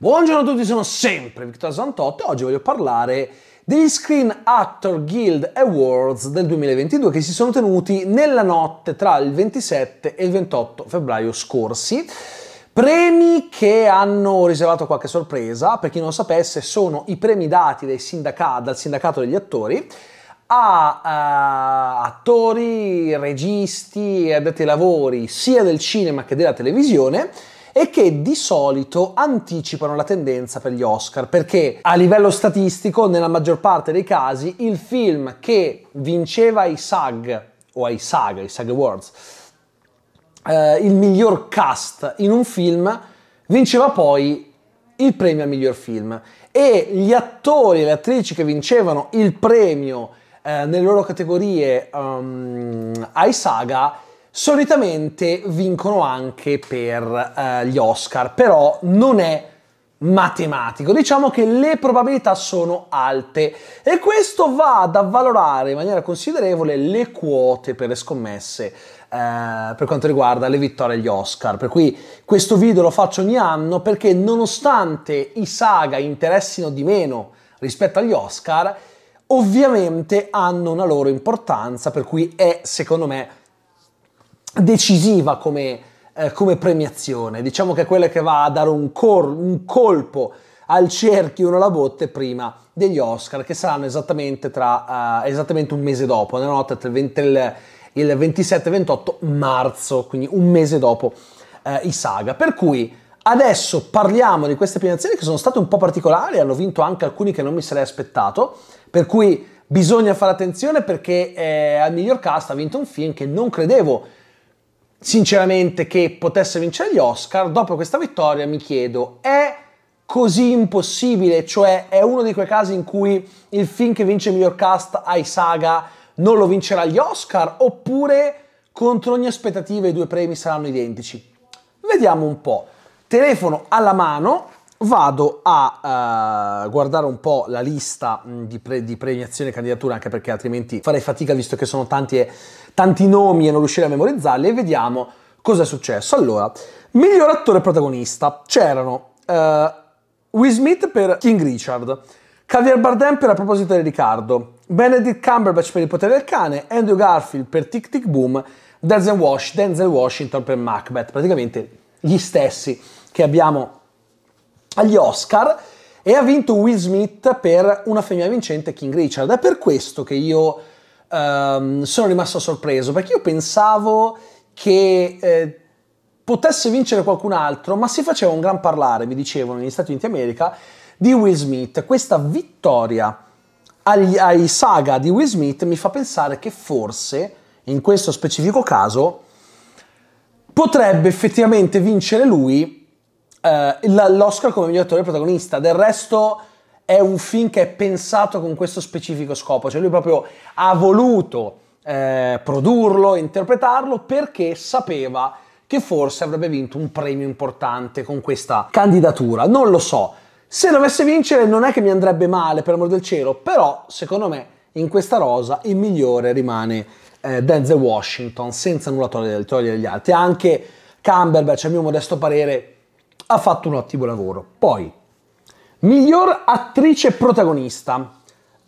Buongiorno a tutti, sono sempre Victor Santotto e oggi voglio parlare degli Screen Actor Guild Awards del 2022 che si sono tenuti nella notte tra il 27 e il 28 febbraio scorsi. Premi che hanno riservato qualche sorpresa, per chi non lo sapesse, sono i premi dati sindaca- dal sindacato degli attori a uh, attori, registi e addetti ai lavori sia del cinema che della televisione e che di solito anticipano la tendenza per gli Oscar, perché a livello statistico, nella maggior parte dei casi, il film che vinceva ai SAG o ai SAG, ai SAG Awards, eh, il miglior cast in un film, vinceva poi il premio al miglior film e gli attori e le attrici che vincevano il premio eh, nelle loro categorie um, ai saga solitamente vincono anche per eh, gli Oscar, però non è matematico. Diciamo che le probabilità sono alte e questo va ad avvalorare in maniera considerevole le quote per le scommesse eh, per quanto riguarda le vittorie agli Oscar. Per cui questo video lo faccio ogni anno perché nonostante i saga interessino di meno rispetto agli Oscar, ovviamente hanno una loro importanza, per cui è secondo me decisiva come, eh, come premiazione, diciamo che è quella che va a dare un, cor- un colpo al cerchio uno alla botte prima degli Oscar che saranno esattamente, tra, uh, esattamente un mese dopo, nella notte tra il, il 27 28 marzo, quindi un mese dopo uh, i saga. Per cui adesso parliamo di queste premiazioni che sono state un po' particolari, hanno vinto anche alcuni che non mi sarei aspettato, per cui bisogna fare attenzione perché eh, al miglior cast ha vinto un film che non credevo sinceramente che potesse vincere gli Oscar, dopo questa vittoria mi chiedo, è così impossibile? Cioè è uno di quei casi in cui il film che vince il miglior cast ai saga non lo vincerà gli Oscar? Oppure contro ogni aspettativa i due premi saranno identici? Vediamo un po'. Telefono alla mano, Vado a uh, guardare un po' la lista di, pre- di premiazione e candidature, anche perché altrimenti farei fatica visto che sono tanti, e, tanti nomi e non riuscirei a memorizzarli, e vediamo cosa è successo. Allora, miglior attore protagonista c'erano uh, Will Smith per King Richard, Javier Bardem per A proposito di Riccardo, Benedict Cumberbatch per Il potere del cane, Andrew Garfield per Tic Tic Boom, Denzel Washington per Macbeth, praticamente gli stessi che abbiamo agli Oscar e ha vinto Will Smith per una femmina vincente King Richard. È per questo che io ehm, sono rimasto sorpreso, perché io pensavo che eh, potesse vincere qualcun altro, ma si faceva un gran parlare, mi dicevo, negli Stati Uniti d'America, di Will Smith. Questa vittoria agli, ai saga di Will Smith mi fa pensare che forse, in questo specifico caso, potrebbe effettivamente vincere lui uh, l'Oscar come miglior attore protagonista. Del resto è un film che è pensato con questo specifico scopo, cioè lui proprio ha voluto eh, produrlo, interpretarlo perché sapeva che forse avrebbe vinto un premio importante con questa candidatura. Non lo so. Se dovesse vincere non è che mi andrebbe male, per amor del cielo, però secondo me in questa rosa il migliore rimane eh, Denzel Washington, senza nulla togliere, togliere gli altri. Anche Camberbatch, a mio modesto parere, ha fatto un ottimo lavoro. Poi, miglior attrice protagonista.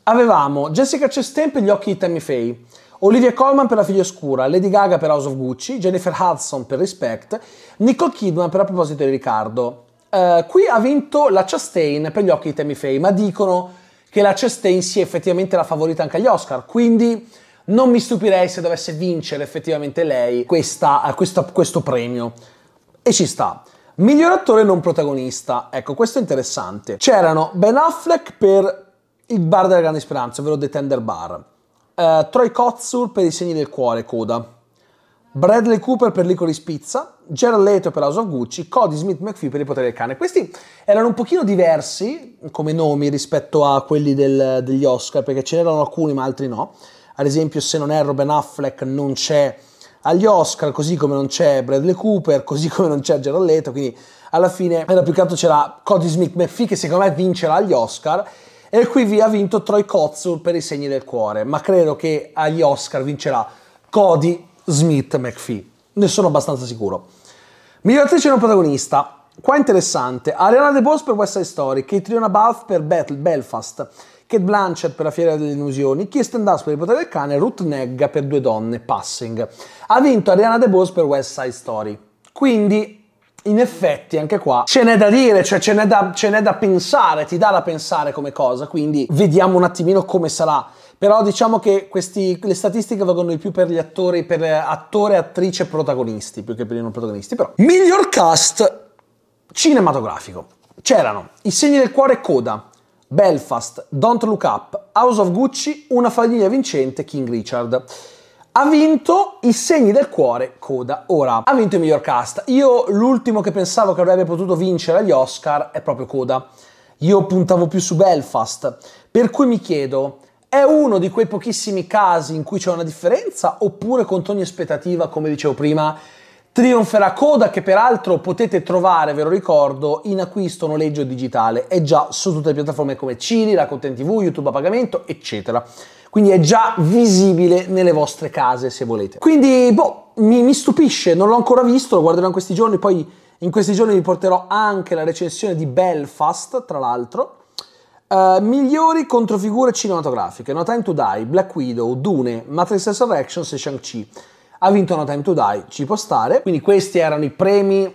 Avevamo Jessica Chastain per Gli occhi di Tammy Faye, Olivia Colman per La figlia oscura, Lady Gaga per House of Gucci, Jennifer Hudson per Respect, Nicole Kidman per A proposito di Riccardo. Uh, qui ha vinto la Chastain per Gli occhi di Tammy Faye, ma dicono che la Chastain sia effettivamente la favorita anche agli Oscar, quindi non mi stupirei se dovesse vincere effettivamente lei questa, questo, questo premio. E ci sta. Miglior attore non protagonista. Ecco, questo è interessante. C'erano Ben Affleck per Il bar della grande speranza, ovvero The Tender Bar. Uh, Troy Kotsur per I segni del cuore, Coda. Bradley Cooper per Licorice Pizza, Gerald Leto per House of Gucci, Cody Smith McPhee per Il potere del cane. Questi erano un pochino diversi come nomi rispetto a quelli del, degli Oscar, perché ce n'erano alcuni ma altri no. Ad esempio, se non erro, Ben Affleck non c'è agli Oscar, così come non c'è Bradley Cooper, così come non c'è Gerald Leto, quindi alla fine era più che altro c'era Cody Smith McPhee che secondo me vincerà gli Oscar e qui vi ha vinto Troy Kotsur per i segni del cuore, ma credo che agli Oscar vincerà Cody Smith McPhee, ne sono abbastanza sicuro. Miglior attrice non protagonista, qua interessante, Ariana De Boss per West Side Story, Catriona Balfe per Battle, Belfast, Kate Blanchett per la Fiera delle Illusioni, Kirsten Dunst per Il potere del cane, Ruth Negga per Due donne, Passing. Ha vinto Ariana DeBose per West Side Story. Quindi in effetti anche qua ce n'è da dire, cioè ce n'è da, ce n'è da pensare, ti dà da pensare come cosa, quindi vediamo un attimino come sarà. Però diciamo che questi, le statistiche valgono di più per gli attori, per attore, attrice, protagonisti, più che per i non protagonisti, però. Miglior cast cinematografico. C'erano I segni del cuore e Coda, Belfast, Don't Look Up, House of Gucci, Una famiglia vincente, King Richard. Ha vinto I segni del cuore, coda. Ora, ha vinto il miglior cast. Io l'ultimo che pensavo che avrebbe potuto vincere agli Oscar è proprio coda. Io puntavo più su Belfast. Per cui mi chiedo, è uno di quei pochissimi casi in cui c'è una differenza oppure contro ogni aspettativa, come dicevo prima, Trionferà Coda che peraltro potete trovare, ve lo ricordo, in acquisto noleggio digitale, è già su tutte le piattaforme come Ciri, la Content TV, YouTube a pagamento, eccetera. Quindi è già visibile nelle vostre case se volete. Quindi, boh, mi, mi stupisce, non l'ho ancora visto, lo guarderò in questi giorni, poi in questi giorni vi porterò anche la recensione di Belfast, tra l'altro. Uh, migliori controfigure cinematografiche, No Time to Die, Black Widow, Dune, Matrix Resurrections e Shang-Chi ha vinto una Time to Die, ci può stare. Quindi questi erano i premi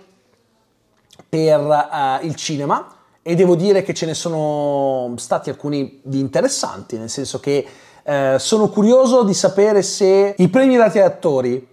per uh, il cinema e devo dire che ce ne sono stati alcuni di interessanti, nel senso che eh, sono curioso di sapere se i premi dati agli attori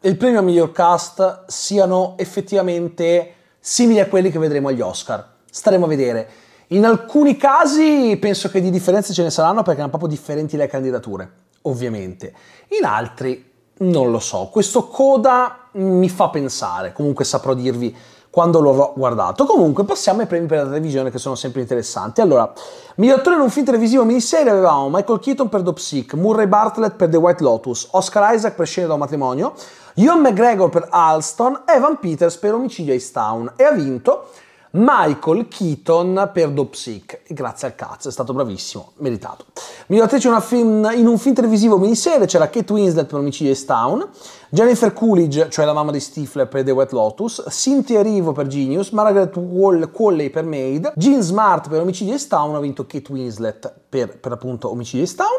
e il premio a miglior cast siano effettivamente simili a quelli che vedremo agli Oscar. Staremo a vedere. In alcuni casi penso che di differenze ce ne saranno perché erano proprio differenti le candidature, ovviamente. In altri non lo so, questo coda mi fa pensare, comunque saprò dirvi quando lo guardato. Comunque passiamo ai premi per la televisione che sono sempre interessanti. Allora, miglior attore in un film televisivo miniserie avevamo Michael Keaton per Dope Sick, Murray Bartlett per The White Lotus, Oscar Isaac per Scena da un matrimonio, Ian McGregor per Alston, Evan Peters per Omicidio Ace Town e ha vinto Michael Keaton per Dopsic. Grazie al cazzo, è stato bravissimo, meritato. Miglior attrice in un film televisivo miniserie c'era Kate Winslet per Omicidio e Stown, Jennifer Coolidge, cioè la mamma di Stifler per The Wet Lotus, Cynthia Rivo per Genius, Margaret Wall- per Maid, Jean Smart per Omicidio e Stown, ha vinto Kate Winslet per, per appunto Omicidio e Stown.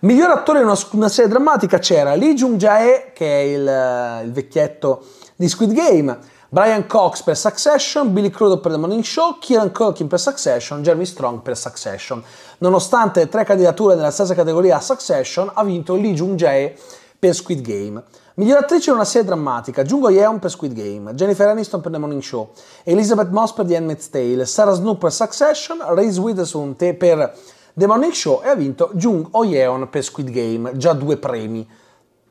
Miglior attore in una, una, serie drammatica c'era Lee Jung Jae, che è il, il vecchietto di Squid Game, Brian Cox per Succession, Billy Crudup per The Morning Show, Kieran Culkin per Succession, Jeremy Strong per Succession. Nonostante tre candidature nella stessa categoria a Succession, ha vinto Lee Jung-jae per Squid Game. Miglior attrice in una serie drammatica, Jungo Yeon per Squid Game, Jennifer Aniston per The Morning Show, Elizabeth Moss per The Handmaid's Tale, Sarah Snoop per Succession, Reese Witherspoon per The Morning Show e ha vinto Jung Oyeon per Squid Game, già due premi,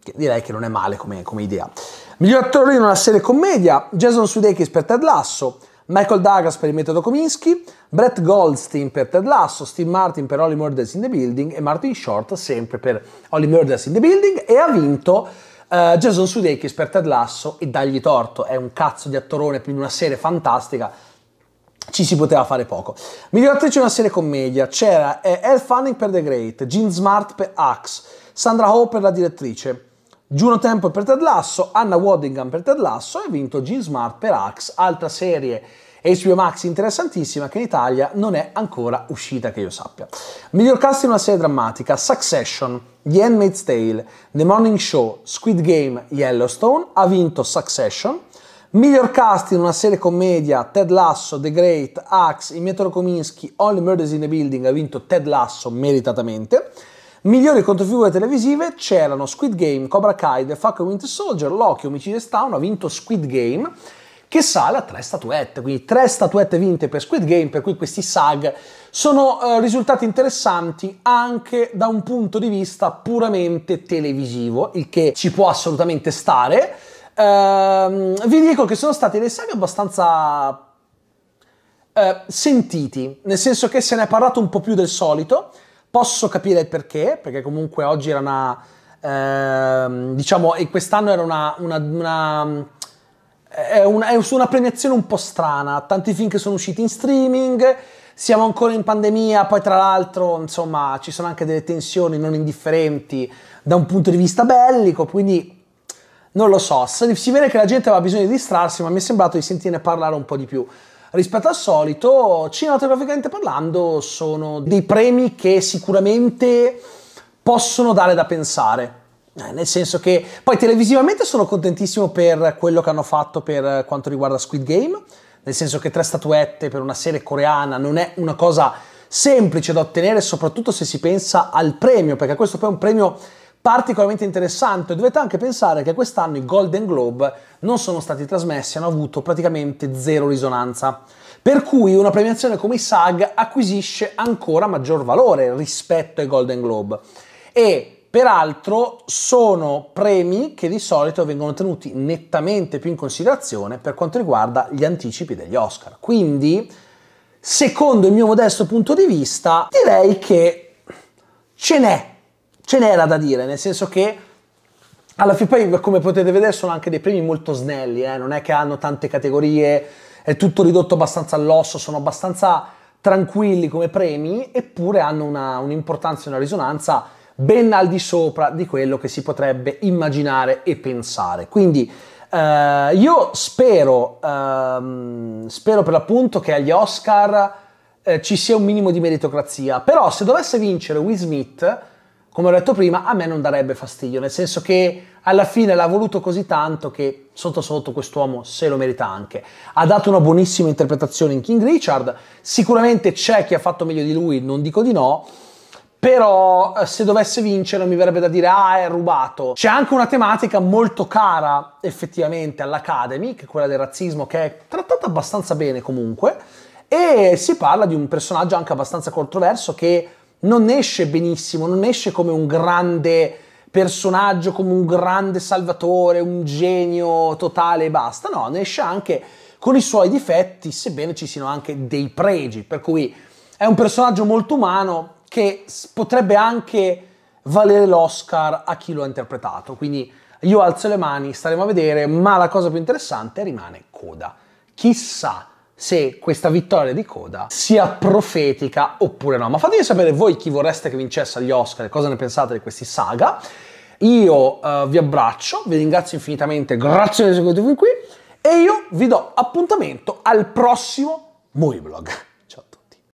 che direi che non è male come, come idea. Miglior attore in una serie commedia, Jason Sudeikis per Ted Lasso, Michael Douglas per il metodo Kominsky, Brett Goldstein per Ted Lasso, Steve Martin per Holly Murders in the Building e Martin Short sempre per Holly Murders in the Building e ha vinto Uh, Jason Sudeikis per Ted Lasso e dagli torto, è un cazzo di attorone per una serie fantastica, ci si poteva fare poco. Miglior attrice in una serie commedia, c'era eh, Elle Fanning per The Great, Gene Smart per Axe, Sandra Ho per la direttrice, Juno Temple per Ted Lasso, Anna Waddingham per Ted Lasso e vinto Gene Smart per Axe, altra serie HBO Max interessantissima che in Italia non è ancora uscita che io sappia. Miglior cast in una serie drammatica, Succession, The Handmaid's Tale, The Morning Show, Squid Game, Yellowstone, ha vinto Succession. Miglior cast in una serie commedia, Ted Lasso, The Great, Axe, Il Metro Kominsky, Only Murders in the Building, ha vinto Ted Lasso meritatamente. Migliori controfigure televisive c'erano Squid Game, Cobra Kai, The Falcon Winter Soldier, Loki, Omicide Town ha vinto Squid Game che sale a tre statuette, quindi tre statuette vinte per Squid Game, per cui questi SAG sono eh, risultati interessanti anche da un punto di vista puramente televisivo, il che ci può assolutamente stare. Ehm, vi dico che sono stati dei SAG abbastanza eh, sentiti, nel senso che se ne è parlato un po' più del solito, Posso capire il perché, perché comunque oggi era una... Ehm, diciamo, e quest'anno era una... una, una è, una, è una premiazione un po' strana, tanti film che sono usciti in streaming, siamo ancora in pandemia, poi tra l'altro insomma ci sono anche delle tensioni non indifferenti da un punto di vista bellico, quindi non lo so, si vede che la gente aveva bisogno di distrarsi, ma mi è sembrato di sentirne parlare un po' di più rispetto al solito, cinematograficamente parlando, sono dei premi che sicuramente possono dare da pensare. Eh, nel senso che poi televisivamente sono contentissimo per quello che hanno fatto per quanto riguarda Squid Game, nel senso che tre statuette per una serie coreana non è una cosa semplice da ottenere, soprattutto se si pensa al premio, perché questo poi è un premio particolarmente interessante. Dovete anche pensare che quest'anno i Golden Globe non sono stati trasmessi, hanno avuto praticamente zero risonanza. Per cui una premiazione come i SAG acquisisce ancora maggior valore rispetto ai Golden Globe. E Peraltro sono premi che di solito vengono tenuti nettamente più in considerazione per quanto riguarda gli anticipi degli Oscar. Quindi, secondo il mio modesto punto di vista, direi che ce n'è ce n'era da dire, nel senso che alla fine come potete vedere, sono anche dei premi molto snelli, eh? non è che hanno tante categorie, è tutto ridotto abbastanza all'osso, sono abbastanza tranquilli come premi, eppure hanno una, un'importanza e una risonanza ben al di sopra di quello che si potrebbe immaginare e pensare. Quindi eh, io spero, ehm, spero per l'appunto che agli Oscar eh, ci sia un minimo di meritocrazia, però se dovesse vincere Will Smith come ho detto prima, a me non darebbe fastidio, nel senso che alla fine l'ha voluto così tanto che sotto sotto quest'uomo se lo merita anche. Ha dato una buonissima interpretazione in King Richard, sicuramente c'è chi ha fatto meglio di lui, non dico di no, però eh, se dovesse vincere mi verrebbe da dire ah è rubato. C'è anche una tematica molto cara effettivamente all'Academy, che è quella del razzismo, che è trattata abbastanza bene comunque, e si parla di un personaggio anche abbastanza controverso che non esce benissimo, non esce come un grande personaggio, come un grande salvatore, un genio totale e basta, no, ne esce anche con i suoi difetti, sebbene ci siano anche dei pregi, per cui è un personaggio molto umano che potrebbe anche valere l'Oscar a chi lo ha interpretato, quindi io alzo le mani, staremo a vedere, ma la cosa più interessante rimane Coda. Chissà se questa vittoria di coda sia profetica oppure no. Ma fatemi sapere voi chi vorreste che vincesse agli Oscar, e cosa ne pensate di questi saga. Io uh, vi abbraccio, vi ringrazio infinitamente, grazie per essere venuti qui e io vi do appuntamento al prossimo Movie Blog.